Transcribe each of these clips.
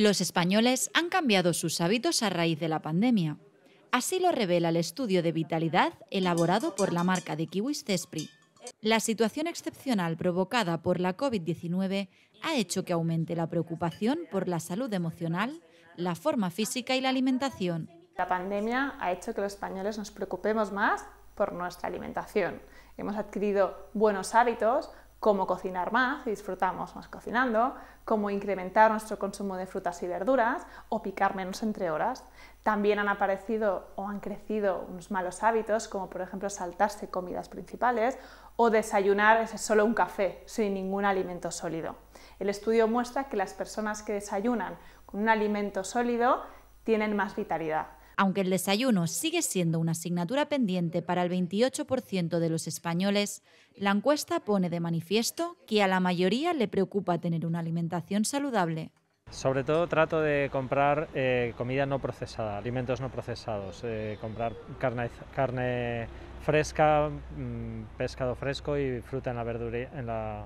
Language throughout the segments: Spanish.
Los españoles han cambiado sus hábitos a raíz de la pandemia. Así lo revela el estudio de vitalidad elaborado por la marca de kiwis Cespri. La situación excepcional provocada por la COVID-19 ha hecho que aumente la preocupación por la salud emocional, la forma física y la alimentación. La pandemia ha hecho que los españoles nos preocupemos más por nuestra alimentación. Hemos adquirido buenos hábitos, cómo cocinar más y disfrutamos más cocinando, cómo incrementar nuestro consumo de frutas y verduras o picar menos entre horas. También han aparecido o han crecido unos malos hábitos como por ejemplo saltarse comidas principales o desayunar solo un café sin ningún alimento sólido. El estudio muestra que las personas que desayunan con un alimento sólido tienen más vitalidad, aunque el desayuno sigue siendo una asignatura pendiente para el 28% de los españoles, la encuesta pone de manifiesto que a la mayoría le preocupa tener una alimentación saludable. Sobre todo trato de comprar eh, comida no procesada, alimentos no procesados, eh, comprar carne, carne fresca, mm, pescado fresco y fruta en la, en la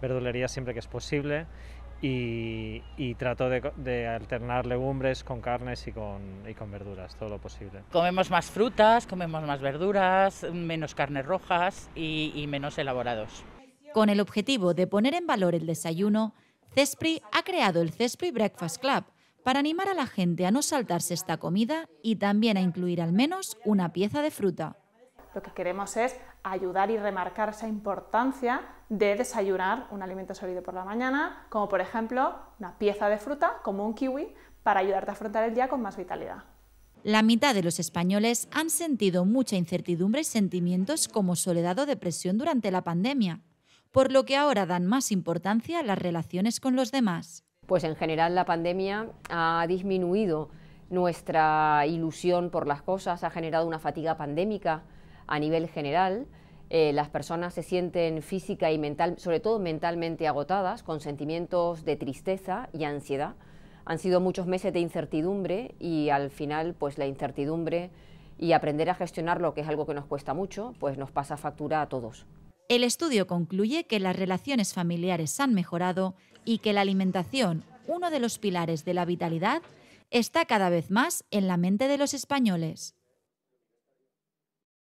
verdulería siempre que es posible y, trató de, alternar legumbres con carnes y con, verduras, todo lo posible. Comemos más frutas, comemos más verduras, menos carnes rojas y, y menos elaborados. Con el objetivo de poner en valor el desayuno, Cespri ha creado el Cespri Breakfast Club para animar a la gente a no saltarse esta comida y también a incluir al menos una pieza de fruta lo que queremos es ayudar y remarcar esa importancia de desayunar un alimento sólido por la mañana, como por ejemplo una pieza de fruta, como un kiwi, para ayudarte a afrontar el día con más vitalidad. La mitad de los españoles han sentido mucha incertidumbre y sentimientos como soledad o depresión durante la pandemia, por lo que ahora dan más importancia a las relaciones con los demás. Pues en general la pandemia ha disminuido nuestra ilusión por las cosas, ha generado una fatiga pandémica, a nivel general. Eh, las personas se sienten física y mental, sobre todo mentalmente agotadas, con sentimientos de tristeza y ansiedad. Han sido muchos meses de incertidumbre y al final, pues la incertidumbre y aprender a gestionarlo, que es algo que nos cuesta mucho, pues nos pasa factura a todos. El estudio concluye que las relaciones familiares han mejorado y que la alimentación, uno de los pilares de la vitalidad, está cada vez más en la mente de los españoles.